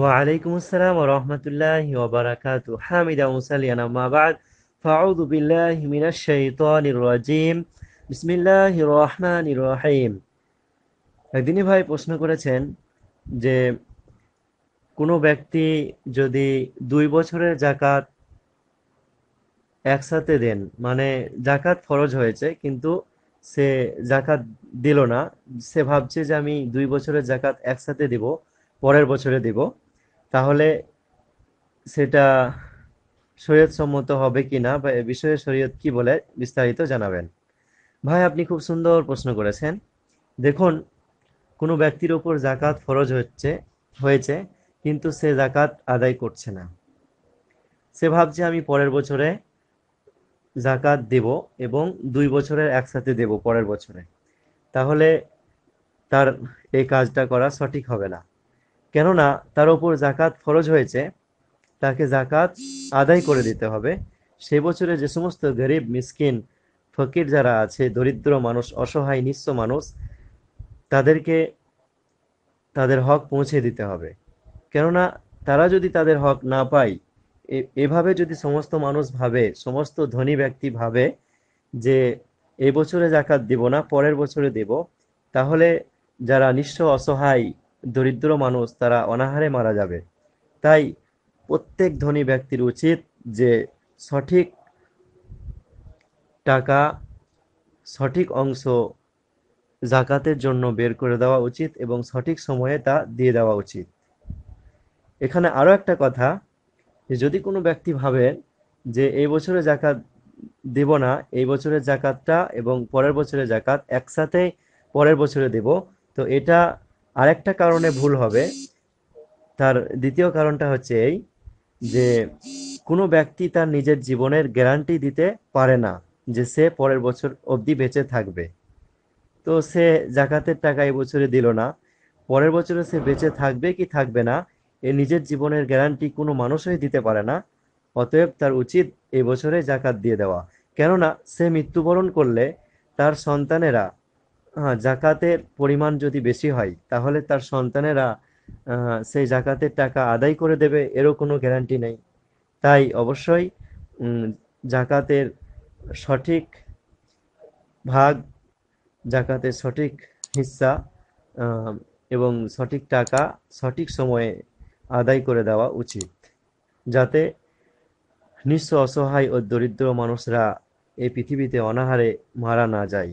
وعليكم السلام ورحمة الله وبركاته حامدا وسلينا ما بعد فأعوذ بالله من الشيطان الرجيم بسم الله الرحمن الرحيم একদিনই ভাই প্রশ্ন করেছেন যে কোনো ব্যক্তি যদি দুই বছরের জাকাত একসাথে দেন মানে জাকাত ফরজ হয়েছে কিন্তু সে জাকাত দিল না সে ভাবছে যে আমি দুই বছরের জাকাত একসাথে দিব পরের বছরে দিব তাহলে সেটা শরীয়ত সম্মত হবে কি না বা এ বিষয়ে শরীয়ত কি বলে বিস্তারিত জানাবেন ভাই আপনি খুব সুন্দর প্রশ্ন করেছেন দেখুন কোনো ব্যক্তির ওপর জাকাত ফরজ হচ্ছে হয়েছে কিন্তু সে জাকাত আদায় করছে না সে ভাবছে আমি পরের বছরে জাকাত দেব এবং দুই বছরের একসাথে দেব পরের বছরে তাহলে তার এই কাজটা করা সঠিক হবে না কেননা তার ওপর জাকাত ফরজ হয়েছে তাকে জাকাত আদায় করে দিতে হবে সে বছরে যে সমস্ত গরিব মিসকিন ফকির যারা আছে দরিদ্র মানুষ অসহায় নিঃস্ব মানুষ তাদেরকে তাদের হক পৌঁছে দিতে হবে কেননা তারা যদি তাদের হক না পায় এভাবে যদি সমস্ত মানুষ ভাবে সমস্ত ধনী ব্যক্তি ভাবে যে এ বছরে জাকাত দিব না পরের বছরে দেব তাহলে যারা নিঃস্ব অসহায় দরিদ্র মানুষ তারা অনাহারে মারা যাবে তাই প্রত্যেক ধনী ব্যক্তির উচিত যে সঠিক টাকা সঠিক অংশ জাকাতের জন্য বের করে দেওয়া উচিত এবং সঠিক সময়ে তা দিয়ে দেওয়া উচিত এখানে আরও একটা কথা যে যদি কোনো ব্যক্তি ভাবেন যে এই বছরে জাকাত দেব না এই বছরের জাকাতটা এবং পরের বছরের জাকাত একসাথে পরের বছরে দেব তো এটা আরেকটা কারণে ভুল হবে তার দ্বিতীয় কারণটা হচ্ছে এই যে কোনো ব্যক্তি তার নিজের জীবনের গ্যারান্টি দিতে পারে না যে সে পরের বছর অবধি বেঁচে থাকবে তো সে জাকাতের টাকা এই বছরে দিল না পরের বছরে সে বেঁচে থাকবে কি থাকবে না এ নিজের জীবনের গ্যারান্টি কোনো মানুষই দিতে পারে না অতএব তার উচিত এই বছরে জাকাত দিয়ে দেওয়া কেননা সে মৃত্যুবরণ করলে তার সন্তানেরা জাকাতের পরিমাণ যদি বেশি হয় তাহলে তার সন্তানেরা সেই জাকাতের টাকা আদায় করে দেবে এরও কোনো গ্যারান্টি নেই তাই অবশ্যই জাকাতের সঠিক ভাগ জাকাতের সঠিক হিস্সা এবং সঠিক টাকা সঠিক সময়ে আদায় করে দেওয়া উচিত যাতে নিঃস্ব অসহায় ও দরিদ্র মানুষরা এই পৃথিবীতে অনাহারে মারা না যায়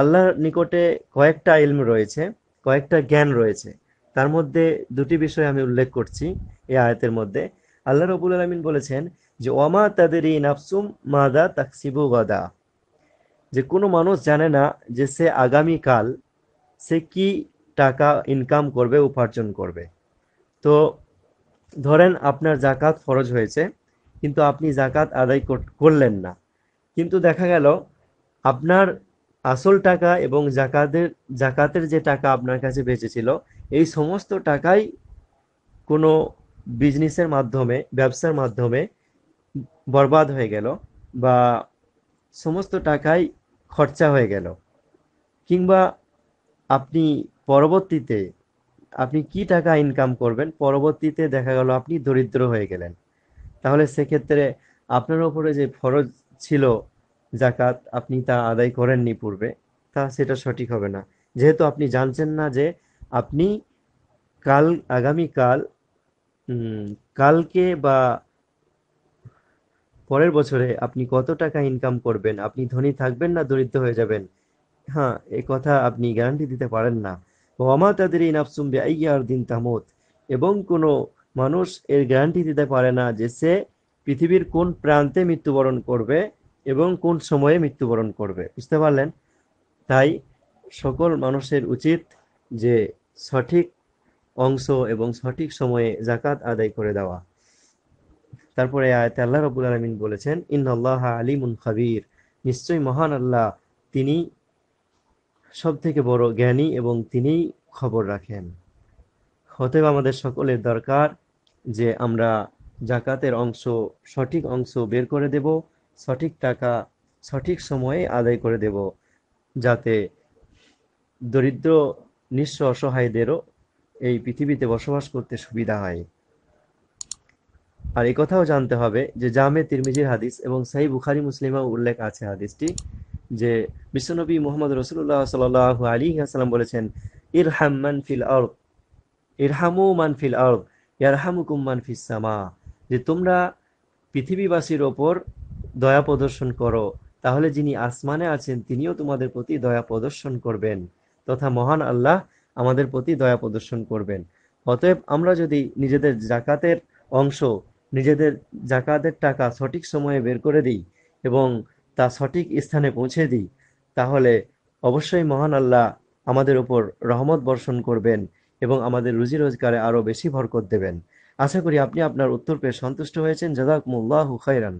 আল্লাহর নিকটে কয়েকটা ইলম রয়েছে কয়েকটা জ্ঞান রয়েছে তার মধ্যে দুটি বিষয় আমি উল্লেখ করছি এই আয়াতের মধ্যে আল্লাহ রবুল আলমিন বলেছেন যে ওমা তাদের এই নাফসুম মাদা তাকসিবু গদা যে কোনো মানুষ জানে না যে সে আগামীকাল সে কি টাকা ইনকাম করবে উপার্জন করবে তো ধরেন আপনার জাকাত ফরজ হয়েছে কিন্তু আপনি জাকাত আদায় করলেন না কিন্তু দেখা গেল আপনার আসল টাকা এবং জাকাতের জাকাতের যে টাকা আপনার কাছে বেঁচেছিল এই সমস্ত টাকাই কোনো বিজনেসের মাধ্যমে ব্যবসার মাধ্যমে বরবাদ হয়ে গেল বা সমস্ত টাকাই খরচা হয়ে গেল কিংবা আপনি পরবর্তীতে আপনি কি টাকা ইনকাম করবেন পরবর্তীতে দেখা গেল আপনি দরিদ্র হয়ে গেলেন তাহলে সেক্ষেত্রে আপনার ওপরে যে ফরজ ছিল জাকাত আপনি তা আদায় করেননি পূর্বে তা সেটা সঠিক হবে না যেহেতু আপনি জানছেন না যে আপনি কাল আগামীকাল কালকে বা পরের বছরে আপনি কত টাকা ইনকাম করবেন আপনি ধনী থাকবেন না দরিদ্র হয়ে যাবেন হ্যাঁ এ কথা আপনি গ্যারান্টি দিতে পারেন না ওয়ামা তাদের এই নাফসুম আর দিন তামত এবং কোনো মানুষ এর গ্যারান্টি দিতে পারে না যে সে পৃথিবীর কোন প্রান্তে মৃত্যুবরণ করবে এবং কোন সময়ে মৃত্যুবরণ করবে বুঝতে পারলেন তাই সকল মানুষের উচিত যে সঠিক অংশ এবং সঠিক সময়ে জাকাত আদায় করে দেওয়া তারপরে আয়তে আল্লাহ রবুল আলমিন বলেছেন ইন আল্লাহ আলিমুন খাবির নিশ্চয়ই মহান আল্লাহ তিনি সব থেকে বড় জ্ঞানী এবং তিনি খবর রাখেন অতএব আমাদের সকলের দরকার যে আমরা জাকাতের অংশ সঠিক অংশ বের করে দেব সঠিক টাকা সঠিক সময়ে আদায় করে দেব যাতে দরিদ্র নিঃস্ব অসহায়দেরও এই পৃথিবীতে বসবাস করতে সুবিধা হয় আর এই কথাও জানতে হবে যে জামে তিরমিজির হাদিস এবং সাহি বুখারি মুসলিমাও উল্লেখ আছে হাদিসটি যে বিশ্বনবী মোহাম্মদ রসুল্লাহ সাল আলী আসালাম বলেছেন ইরহাম মান ফিল আর্দ ইরহামু মান ফিল আর্দ ইয়ারহামুকুম মান ফিস যে তোমরা পৃথিবীবাসীর ওপর দয়া প্রদর্শন করো তাহলে যিনি আসমানে আছেন তিনিও তোমাদের প্রতি দয়া প্রদর্শন করবেন তথা মহান আল্লাহ আমাদের প্রতি দয়া প্রদর্শন করবেন অতএব আমরা যদি নিজেদের জাকাতের অংশ নিজেদের জাকাতের টাকা সঠিক সময়ে বের করে দিই এবং তা সঠিক স্থানে পৌঁছে দিই তাহলে অবশ্যই মহান আল্লাহ আমাদের উপর রহমত বর্ষণ করবেন এবং আমাদের রুজি রোজগারে আরও বেশি ভরকত দেবেন আশা করি আপনি আপনার উত্তর পেয়ে সন্তুষ্ট হয়েছেন মুল্লাহ খাইরান